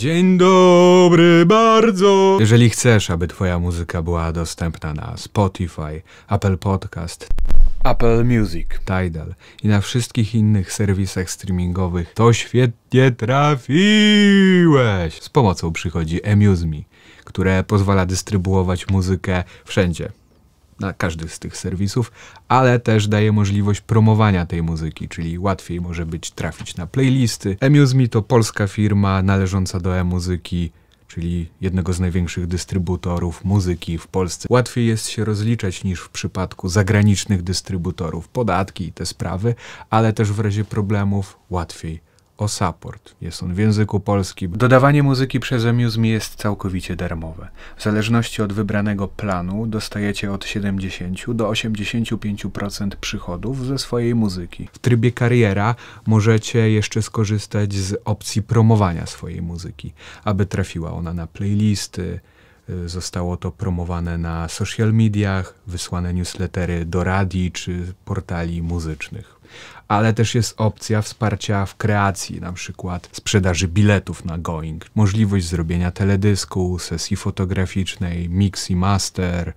Dzień dobry bardzo. Jeżeli chcesz, aby twoja muzyka była dostępna na Spotify, Apple Podcast, Apple Music, Tidal i na wszystkich innych serwisach streamingowych, to świetnie trafiłeś. Z pomocą przychodzi Amuse.me, które pozwala dystrybuować muzykę wszędzie na każdy z tych serwisów, ale też daje możliwość promowania tej muzyki, czyli łatwiej może być trafić na playlisty. Emuse.me to polska firma należąca do e-muzyki, czyli jednego z największych dystrybutorów muzyki w Polsce. Łatwiej jest się rozliczać niż w przypadku zagranicznych dystrybutorów, podatki i te sprawy, ale też w razie problemów łatwiej o support. Jest on w języku polskim. Dodawanie muzyki przez Amuse.me jest całkowicie darmowe. W zależności od wybranego planu dostajecie od 70 do 85% przychodów ze swojej muzyki. W trybie kariera możecie jeszcze skorzystać z opcji promowania swojej muzyki, aby trafiła ona na playlisty, y, Zostało to promowane na social mediach, wysłane newslettery do radii czy portali muzycznych ale też jest opcja wsparcia w kreacji, na przykład sprzedaży biletów na Going, możliwość zrobienia teledysku, sesji fotograficznej, mix i master,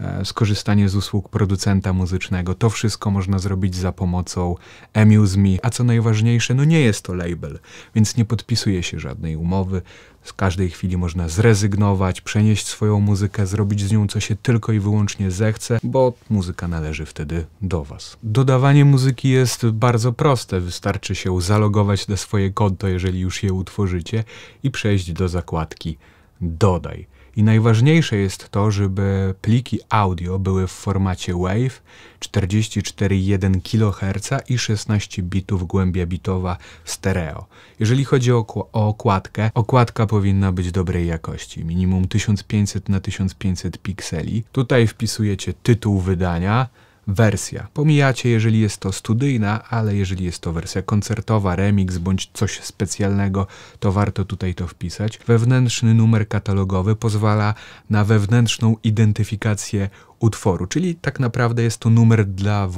E, skorzystanie z usług producenta muzycznego. To wszystko można zrobić za pomocą Amuse Me. A co najważniejsze, no nie jest to label, więc nie podpisuje się żadnej umowy. Z każdej chwili można zrezygnować, przenieść swoją muzykę, zrobić z nią co się tylko i wyłącznie zechce, bo muzyka należy wtedy do Was. Dodawanie muzyki jest bardzo proste. Wystarczy się zalogować na swoje konto, jeżeli już je utworzycie, i przejść do zakładki Dodaj. I najważniejsze jest to, żeby pliki audio były w formacie WAV 44,1 kHz i 16 bitów głębia bitowa stereo. Jeżeli chodzi o, o okładkę, okładka powinna być dobrej jakości, minimum 1500 na 1500 pikseli. Tutaj wpisujecie tytuł wydania, wersja. Pomijacie, jeżeli jest to studyjna, ale jeżeli jest to wersja koncertowa, remix bądź coś specjalnego, to warto tutaj to wpisać. Wewnętrzny numer katalogowy pozwala na wewnętrzną identyfikację utworu, czyli tak naprawdę jest to numer dla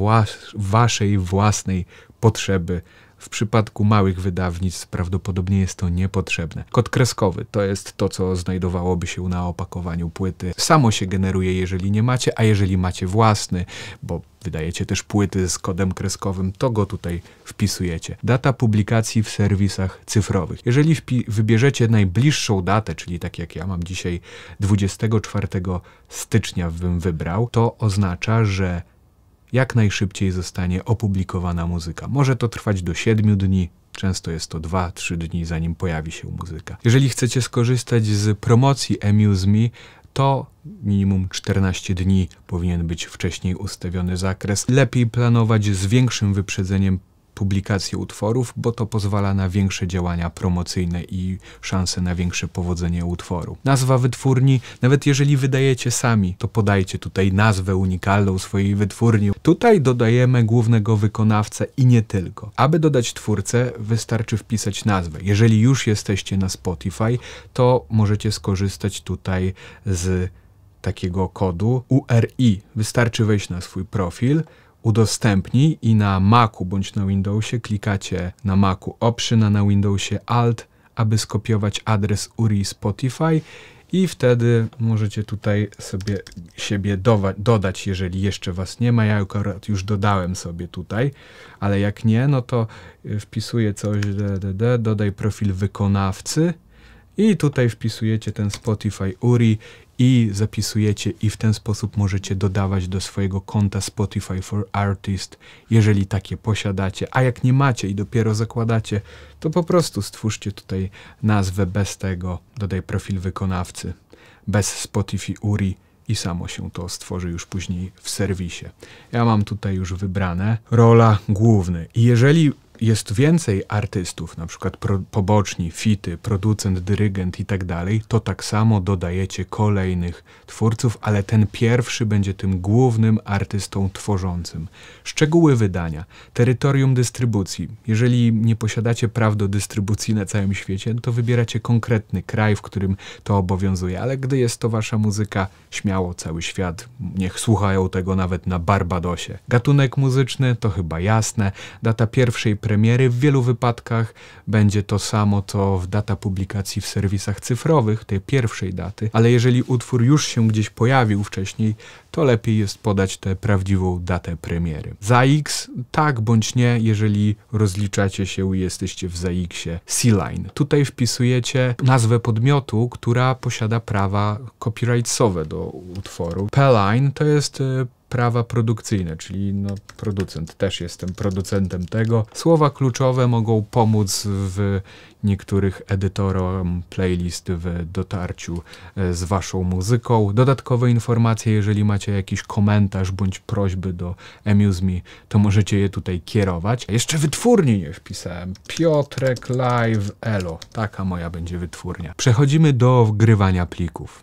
waszej własnej potrzeby w przypadku małych wydawnictw prawdopodobnie jest to niepotrzebne. Kod kreskowy to jest to, co znajdowałoby się na opakowaniu płyty. Samo się generuje, jeżeli nie macie, a jeżeli macie własny, bo wydajecie też płyty z kodem kreskowym, to go tutaj wpisujecie. Data publikacji w serwisach cyfrowych. Jeżeli wybierzecie najbliższą datę, czyli tak jak ja mam dzisiaj 24 stycznia bym wybrał, to oznacza, że jak najszybciej zostanie opublikowana muzyka. Może to trwać do 7 dni, Często jest to 2-3 dni, zanim pojawi się muzyka. Jeżeli chcecie skorzystać z promocji Amuse Me, to minimum 14 dni powinien być wcześniej ustawiony zakres. Lepiej planować z większym wyprzedzeniem publikację utworów, bo to pozwala na większe działania promocyjne i szanse na większe powodzenie utworu. Nazwa wytwórni, nawet jeżeli wydajecie sami, to podajcie tutaj nazwę unikalną swojej wytwórni. Tutaj dodajemy głównego wykonawcę i nie tylko. Aby dodać twórcę, wystarczy wpisać nazwę. Jeżeli już jesteście na Spotify, to możecie skorzystać tutaj z takiego kodu URI. Wystarczy wejść na swój profil, udostępnij i na Macu bądź na Windowsie klikacie na Macu Option, a na Windowsie Alt, aby skopiować adres URI Spotify i wtedy możecie tutaj sobie siebie dodać, jeżeli jeszcze was nie ma. Ja akurat już dodałem sobie tutaj, ale jak nie, no to y, wpisuję coś, ddd, dodaj profil wykonawcy i tutaj wpisujecie ten Spotify URI i zapisujecie i w ten sposób możecie dodawać do swojego konta Spotify for Artist, jeżeli takie posiadacie, a jak nie macie i dopiero zakładacie, to po prostu stwórzcie tutaj nazwę bez tego, dodaj profil wykonawcy, bez Spotify URI i samo się to stworzy już później w serwisie. Ja mam tutaj już wybrane rola główny i jeżeli jest więcej artystów, na przykład pro, poboczni, fity, producent, dyrygent i tak dalej, to tak samo dodajecie kolejnych twórców, ale ten pierwszy będzie tym głównym artystą tworzącym. Szczegóły wydania, terytorium dystrybucji. Jeżeli nie posiadacie praw do dystrybucji na całym świecie, to wybieracie konkretny kraj, w którym to obowiązuje, ale gdy jest to wasza muzyka, śmiało cały świat, niech słuchają tego nawet na Barbadosie. Gatunek muzyczny to chyba jasne, data pierwszej premiery. W wielu wypadkach będzie to samo, co w data publikacji w serwisach cyfrowych, tej pierwszej daty, ale jeżeli utwór już się gdzieś pojawił wcześniej, to lepiej jest podać tę prawdziwą datę premiery. Za X tak bądź nie, jeżeli rozliczacie się i jesteście w ZAX-ie C-Line. Tutaj wpisujecie nazwę podmiotu, która posiada prawa copyrightsowe do utworu. P-Line to jest e, prawa produkcyjne, czyli no, producent, też jestem producentem tego. Słowa kluczowe mogą pomóc w niektórych edytorom playlist w dotarciu e, z waszą muzyką. Dodatkowe informacje, jeżeli macie jakiś komentarz bądź prośby do Amuse Me, to możecie je tutaj kierować. Jeszcze wytwórni nie wpisałem. Piotrek Live Elo. Taka moja będzie wytwórnia. Przechodzimy do wgrywania plików.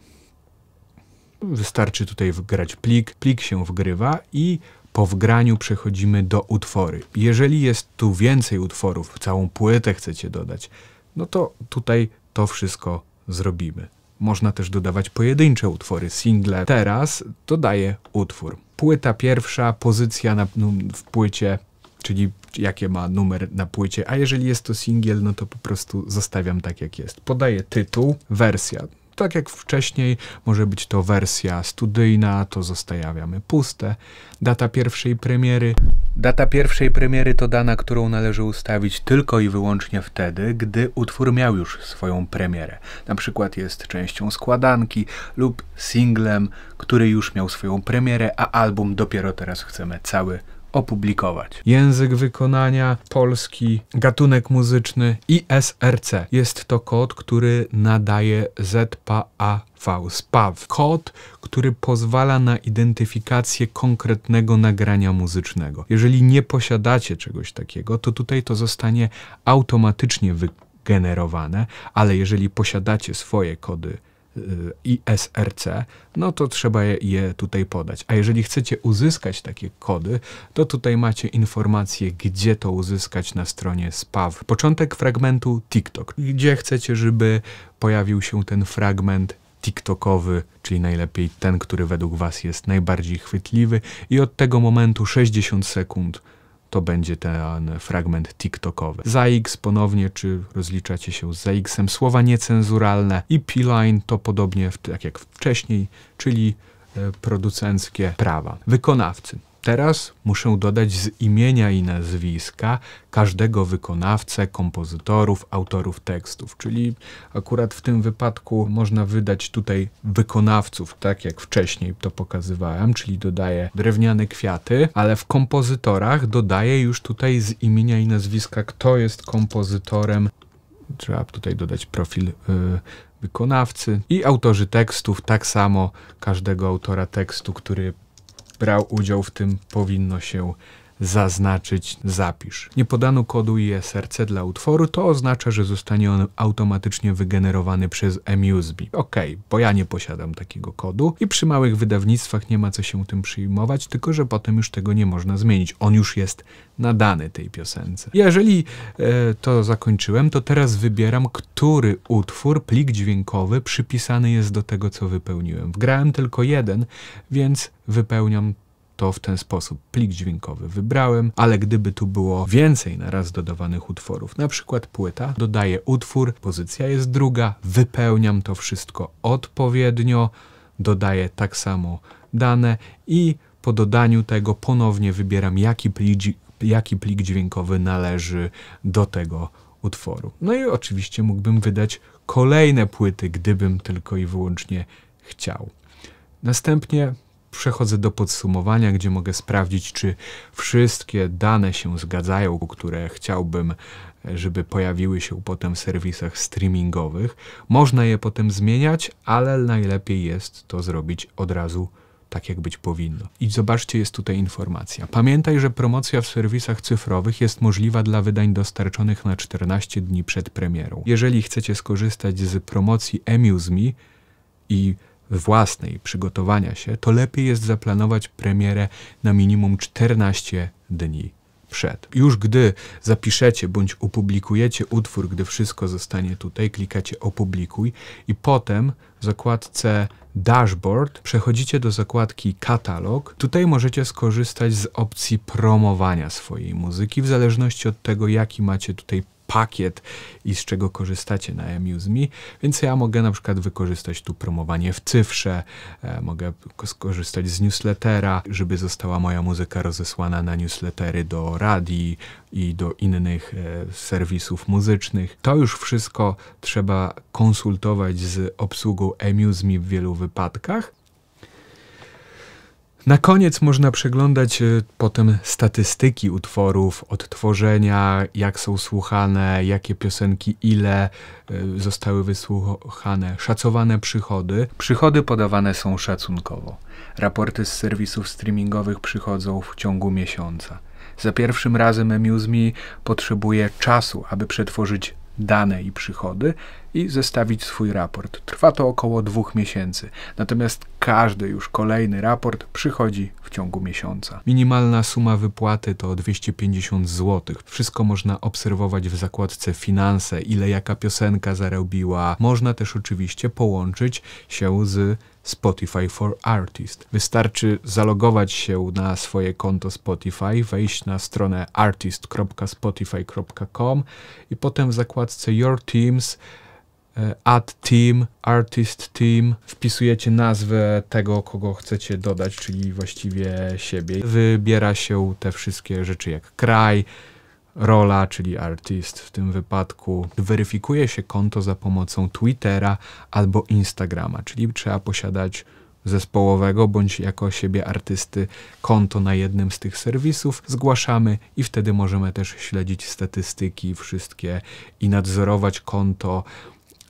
Wystarczy tutaj wgrać plik, plik się wgrywa i po wgraniu przechodzimy do utwory. Jeżeli jest tu więcej utworów, całą płytę chcecie dodać, no to tutaj to wszystko zrobimy. Można też dodawać pojedyncze utwory, single. Teraz dodaję utwór. Płyta pierwsza, pozycja na, no, w płycie, czyli jakie ma numer na płycie, a jeżeli jest to singiel, no to po prostu zostawiam tak jak jest. Podaję tytuł, wersja tak jak wcześniej, może być to wersja studyjna, to zostawiamy puste. Data pierwszej premiery. Data pierwszej premiery to dana, którą należy ustawić tylko i wyłącznie wtedy, gdy utwór miał już swoją premierę. Na przykład jest częścią składanki lub singlem, który już miał swoją premierę, a album dopiero teraz chcemy cały opublikować. Język wykonania polski, gatunek muzyczny ISRC. Jest to kod, który nadaje ZPAV, SPAV. Kod, który pozwala na identyfikację konkretnego nagrania muzycznego. Jeżeli nie posiadacie czegoś takiego, to tutaj to zostanie automatycznie wygenerowane, ale jeżeli posiadacie swoje kody Y, ISRC, no to trzeba je, je tutaj podać. A jeżeli chcecie uzyskać takie kody, to tutaj macie informację, gdzie to uzyskać na stronie SPAW. Początek fragmentu TikTok, gdzie chcecie, żeby pojawił się ten fragment TikTokowy, czyli najlepiej ten, który według Was jest najbardziej chwytliwy, i od tego momentu 60 sekund to będzie ten fragment TikTokowy. ZAX ponownie, czy rozliczacie się z ZAX-em, słowa niecenzuralne i P-Line to podobnie, tak jak wcześniej, czyli e, producenckie prawa. Wykonawcy. Teraz muszę dodać z imienia i nazwiska każdego wykonawcę, kompozytorów, autorów tekstów, czyli akurat w tym wypadku można wydać tutaj wykonawców, tak jak wcześniej to pokazywałem, czyli dodaję drewniane kwiaty, ale w kompozytorach dodaję już tutaj z imienia i nazwiska, kto jest kompozytorem. Trzeba tutaj dodać profil. Yy, wykonawcy i autorzy tekstów, tak samo każdego autora tekstu, który brał udział w tym, powinno się zaznaczyć zapisz. Nie podano kodu ISRC dla utworu, to oznacza, że zostanie on automatycznie wygenerowany przez MUSB. Ok, bo ja nie posiadam takiego kodu i przy małych wydawnictwach nie ma co się tym przyjmować, tylko że potem już tego nie można zmienić. On już jest nadany tej piosence. Jeżeli e, to zakończyłem, to teraz wybieram, który utwór, plik dźwiękowy przypisany jest do tego, co wypełniłem. Wgrałem tylko jeden, więc wypełniam to w ten sposób plik dźwiękowy wybrałem, ale gdyby tu było więcej na raz dodawanych utworów, na przykład płyta, dodaję utwór, pozycja jest druga, wypełniam to wszystko odpowiednio, dodaję tak samo dane i po dodaniu tego ponownie wybieram jaki plik, jaki plik dźwiękowy należy do tego utworu. No i oczywiście mógłbym wydać kolejne płyty, gdybym tylko i wyłącznie chciał. Następnie przechodzę do podsumowania, gdzie mogę sprawdzić, czy wszystkie dane się zgadzają, które chciałbym, żeby pojawiły się potem w serwisach streamingowych. Można je potem zmieniać, ale najlepiej jest to zrobić od razu tak jak być powinno. I zobaczcie, jest tutaj informacja. Pamiętaj, że promocja w serwisach cyfrowych jest możliwa dla wydań dostarczonych na 14 dni przed premierą. Jeżeli chcecie skorzystać z promocji EmuseMe i własnej przygotowania się, to lepiej jest zaplanować premierę na minimum 14 dni przed. Już gdy zapiszecie bądź upublikujecie utwór, gdy wszystko zostanie tutaj, klikacie opublikuj i potem w zakładce dashboard przechodzicie do zakładki katalog. Tutaj możecie skorzystać z opcji promowania swojej muzyki w zależności od tego, jaki macie tutaj pakiet i z czego korzystacie na Amuse.me, więc ja mogę na przykład wykorzystać tu promowanie w cyfrze, e, mogę skorzystać z newslettera, żeby została moja muzyka rozesłana na newslettery do radii i do innych e, serwisów muzycznych. To już wszystko trzeba konsultować z obsługą Amuse.me w wielu wypadkach, na koniec można przeglądać y, potem statystyki utworów, odtworzenia, jak są słuchane, jakie piosenki ile y, zostały wysłuchane, szacowane przychody. Przychody podawane są szacunkowo. Raporty z serwisów streamingowych przychodzą w ciągu miesiąca. Za pierwszym razem Amuse.me potrzebuje czasu, aby przetworzyć dane i przychody i zestawić swój raport. Trwa to około dwóch miesięcy, natomiast każdy już kolejny raport przychodzi w ciągu miesiąca. Minimalna suma wypłaty to 250 zł. Wszystko można obserwować w zakładce Finanse, ile jaka piosenka zarobiła. Można też oczywiście połączyć się z Spotify for Artist. Wystarczy zalogować się na swoje konto Spotify, wejść na stronę artist.spotify.com i potem w zakładce Your Teams e, add team, artist team, wpisujecie nazwę tego, kogo chcecie dodać, czyli właściwie siebie. Wybiera się te wszystkie rzeczy jak kraj, rola, czyli artist w tym wypadku, weryfikuje się konto za pomocą Twittera albo Instagrama, czyli trzeba posiadać zespołowego bądź jako siebie artysty konto na jednym z tych serwisów zgłaszamy i wtedy możemy też śledzić statystyki wszystkie i nadzorować konto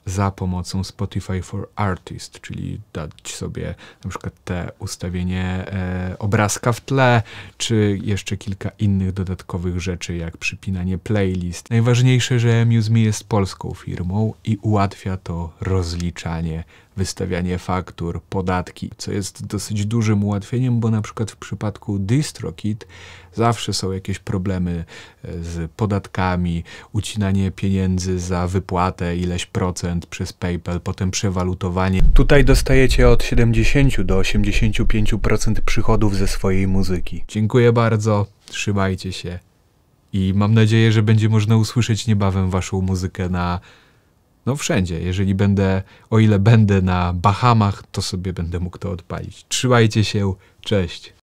za pomocą Spotify for Artist, czyli dać sobie na przykład te ustawienie e, obrazka w tle, czy jeszcze kilka innych dodatkowych rzeczy, jak przypinanie playlist. Najważniejsze, że MuseMe jest polską firmą i ułatwia to rozliczanie wystawianie faktur, podatki, co jest dosyć dużym ułatwieniem, bo na przykład w przypadku DistroKid zawsze są jakieś problemy e, z podatkami, ucinanie pieniędzy za wypłatę, ileś procent przez PayPal, potem przewalutowanie. Tutaj dostajecie od 70 do 85% przychodów ze swojej muzyki. Dziękuję bardzo, trzymajcie się i mam nadzieję, że będzie można usłyszeć niebawem waszą muzykę na no wszędzie. Jeżeli będę, o ile będę na Bahamach, to sobie będę mógł to odpalić. Trzymajcie się, cześć.